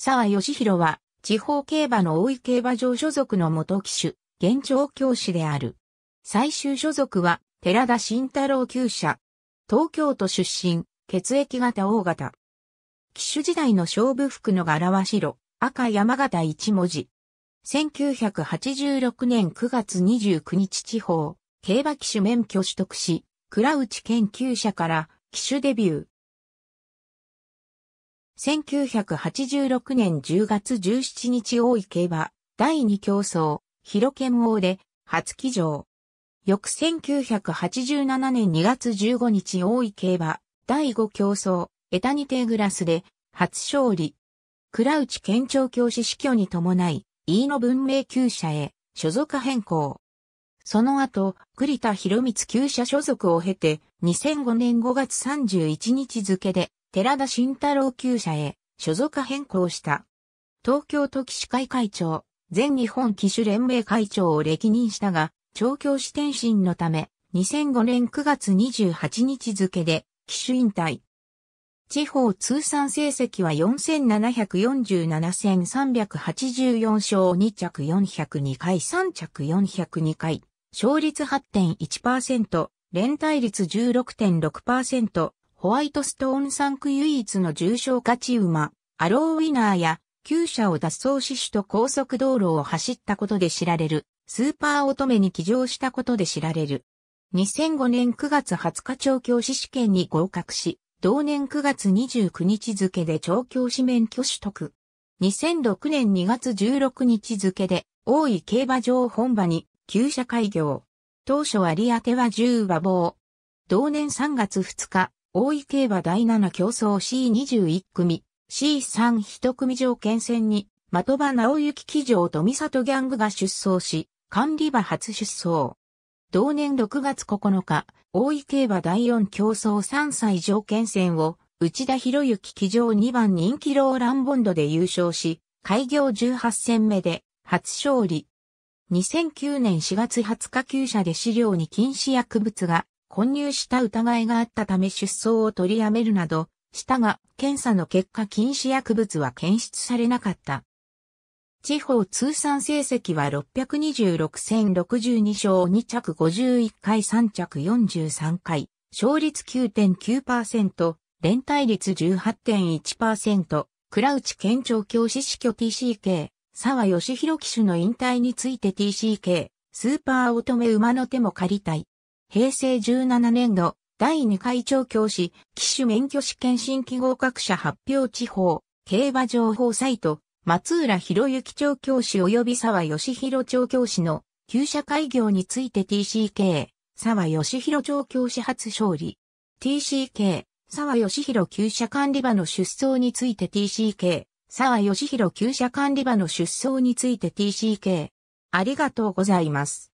沢義弘は、地方競馬の大井競馬場所属の元騎手、現状教師である。最終所属は、寺田慎太郎旧社。東京都出身、血液型大型。騎手時代の勝負服の柄は白、赤山形一文字。1986年9月29日地方、競馬騎手免許取得し、倉内研究者から騎手デビュー。1986年10月17日大井競馬、第2競争、広剣王で、初騎乗。翌1987年2月15日大井競馬、第5競争、エタニテーグラスで、初勝利。倉内県庁教師死去に伴い、飯野文明厩舎へ、所属変更。その後、栗田博光厩舎所属を経て、2005年5月31日付で、寺田慎太郎厩舎へ所属変更した。東京都騎士会会長、全日本騎手連盟会長を歴任したが、調教師転身のため、2005年9月28日付で、騎手引退。地方通算成績は4747戦384勝2着402回3着402回、勝率8.1%、連帯率16.6%、ホワイトストーン産区唯一の重症勝ち馬、アローウィナーや、旧車を脱走し首都高速道路を走ったことで知られる、スーパー乙女に騎乗したことで知られる。2005年9月20日調教師試験に合格し、同年9月29日付で調教師免許取得。2006年2月16日付で、大井競馬場本場に、旧車開業。当初はり当ては10馬房。同年3月2日、大井競馬第7競争 C21 組、C31 組条件戦に、的場直行騎乗富里ギャングが出走し、管理馬初出走。同年6月9日、大井競馬第4競争3歳条件戦を、内田博之騎乗2番人気ローランボンドで優勝し、開業18戦目で初勝利。2009年4月20日旧車で資料に禁止薬物が混入した疑いがあったため出走を取りやめるなど、したが、検査の結果禁止薬物は検出されなかった。地方通算成績は626戦62勝2着51回3着43回、勝率9.9%、連帯率18.1%、倉内県庁教師死去 TCK、沢義弘騎手の引退について TCK、スーパー乙女馬の手も借りたい。平成17年度、第2回調教師、騎手免許試験新規合格者発表地方、競馬情報サイト、松浦博之調教師及び沢義弘調教師の、旧社会業について TCK、沢義弘調教師初勝利。TCK、沢義弘旧社管理場の出走について TCK、沢義弘旧社管理場の出走について TCK。ありがとうございます。